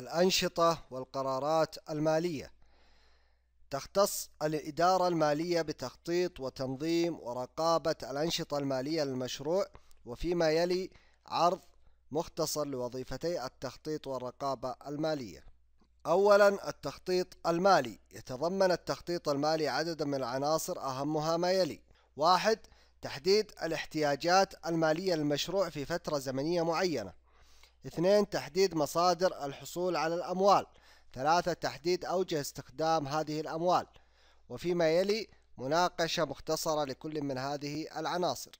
الأنشطة والقرارات المالية تختص الإدارة المالية بتخطيط وتنظيم ورقابة الأنشطة المالية للمشروع وفيما يلي عرض مختصر لوظيفتي التخطيط والرقابة المالية. أولاً التخطيط المالي يتضمن التخطيط المالي عدداً من العناصر أهمها ما يلي: واحد تحديد الاحتياجات المالية للمشروع في فترة زمنية معينة. اثنين تحديد مصادر الحصول على الأموال ثلاثة تحديد أوجه استخدام هذه الأموال وفيما يلي مناقشة مختصرة لكل من هذه العناصر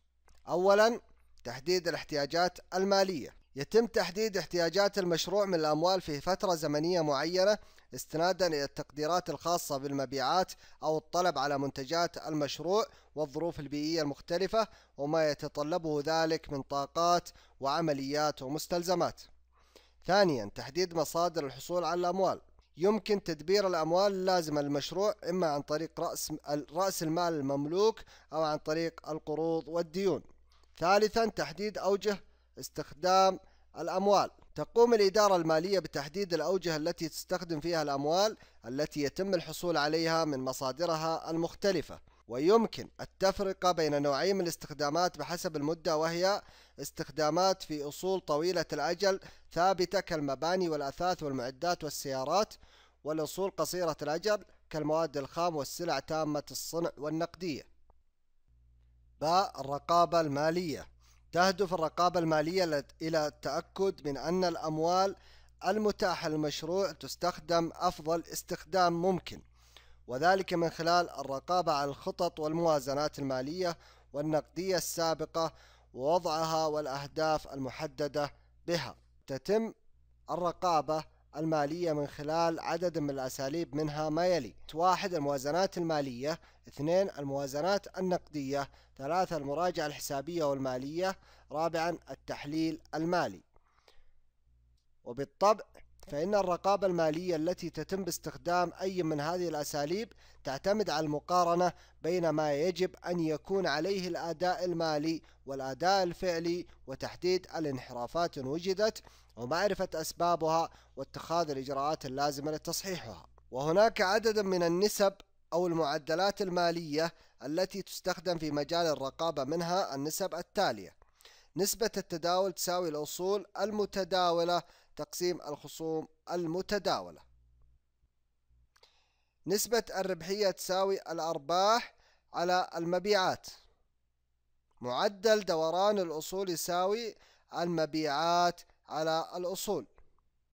أولا تحديد الاحتياجات المالية يتم تحديد احتياجات المشروع من الأموال في فترة زمنية معينة استنادا إلى التقديرات الخاصة بالمبيعات أو الطلب على منتجات المشروع والظروف البيئية المختلفة وما يتطلبه ذلك من طاقات وعمليات ومستلزمات. ثانيا تحديد مصادر الحصول على الأموال يمكن تدبير الأموال اللازمة للمشروع إما عن طريق رأس, رأس المال المملوك أو عن طريق القروض والديون ثالثا تحديد أوجه استخدام الأموال تقوم الإدارة المالية بتحديد الأوجه التي تستخدم فيها الأموال التي يتم الحصول عليها من مصادرها المختلفة ويمكن التفرقة بين نوعين من الاستخدامات بحسب المدة وهي استخدامات في أصول طويلة الأجل ثابتة كالمباني والأثاث والمعدات والسيارات والأصول قصيرة الأجل كالمواد الخام والسلع تامة الصنع والنقدية باء الرقابة المالية تهدف الرقابة المالية إلى التأكد من أن الأموال المتاحة للمشروع تستخدم أفضل استخدام ممكن وذلك من خلال الرقابة على الخطط والموازنات المالية والنقدية السابقة ووضعها والأهداف المحددة بها تتم الرقابة المالية من خلال عدد من الأساليب منها ما يلي واحد الموازنات المالية اثنين الموازنات النقدية ثلاثة المراجعة الحسابية والمالية رابعا التحليل المالي وبالطبع فإن الرقابة المالية التي تتم باستخدام أي من هذه الأساليب تعتمد على المقارنة بين ما يجب أن يكون عليه الأداء المالي والأداء الفعلي وتحديد الانحرافات إن وجدت ومعرفة أسبابها واتخاذ الإجراءات اللازمة لتصحيحها وهناك عدد من النسب أو المعدلات المالية التي تستخدم في مجال الرقابة منها النسب التالية نسبة التداول تساوي الأصول المتداولة تقسيم الخصوم المتداولة نسبة الربحية تساوي الأرباح على المبيعات معدل دوران الأصول يساوي المبيعات على الأصول